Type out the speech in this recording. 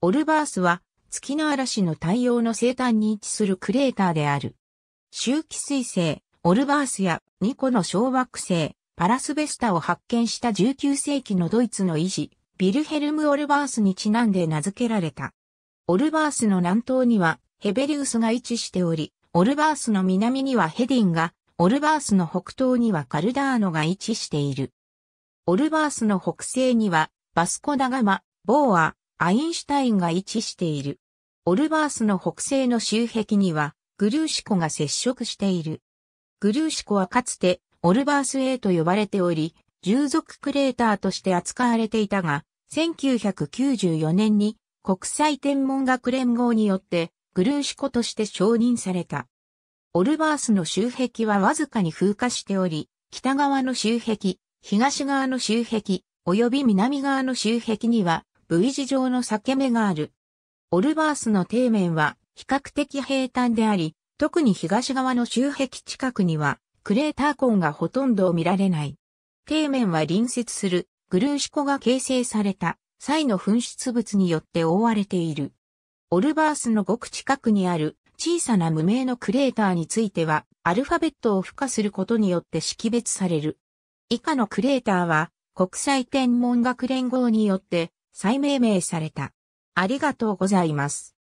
オルバースは月の嵐の太陽の生誕に位置するクレーターである。周期彗星、オルバースやニ個の小惑星、パラスベスタを発見した19世紀のドイツの医師、ビルヘルム・オルバースにちなんで名付けられた。オルバースの南東にはヘベリウスが位置しており、オルバースの南にはヘディンが、オルバースの北東にはカルダーノが位置している。オルバースの北西にはバスコダガマ、ボーア、アインシュタインが位置している。オルバースの北西の周壁には、グルーシコが接触している。グルーシコはかつて、オルバース A と呼ばれており、従属クレーターとして扱われていたが、1994年に国際天文学連合によってグルーシコとして承認された。オルバースの周壁はわずかに風化しており、北側の周壁、東側の周壁、及び南側の周壁には V 字状の裂け目がある。オルバースの底面は比較的平坦であり、特に東側の周壁近くにはクレーター痕がほとんど見られない。底面は隣接するグルーシコが形成された際の噴出物によって覆われている。オルバースのごく近くにある小さな無名のクレーターについては、アルファベットを付加することによって識別される。以下のクレーターは、国際天文学連合によって再命名された。ありがとうございます。